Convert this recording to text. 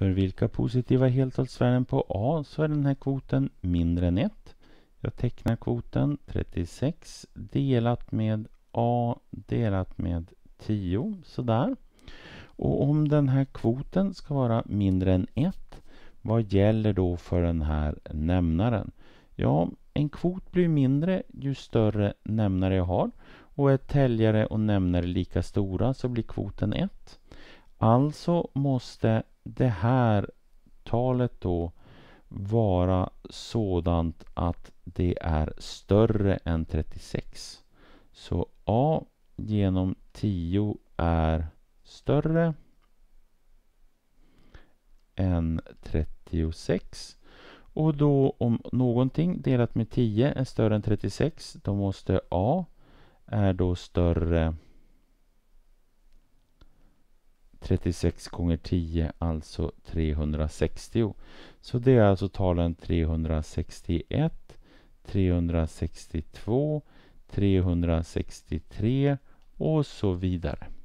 För vilka positiva heltalsvärden på A så är den här kvoten mindre än 1. Jag tecknar kvoten 36 delat med A delat med 10, sådär. Och om den här kvoten ska vara mindre än 1, vad gäller då för den här nämnaren? Ja, en kvot blir mindre ju större nämnare jag har. Och är täljare och nämnare lika stora så blir kvoten 1. Alltså måste det här talet då vara sådant att det är större än 36. Så A genom 10 är större än 36. Och då om någonting delat med 10 är större än 36 då måste A är då större 36 gånger 10, alltså 360. Så det är alltså talen 361, 362, 363 och så vidare.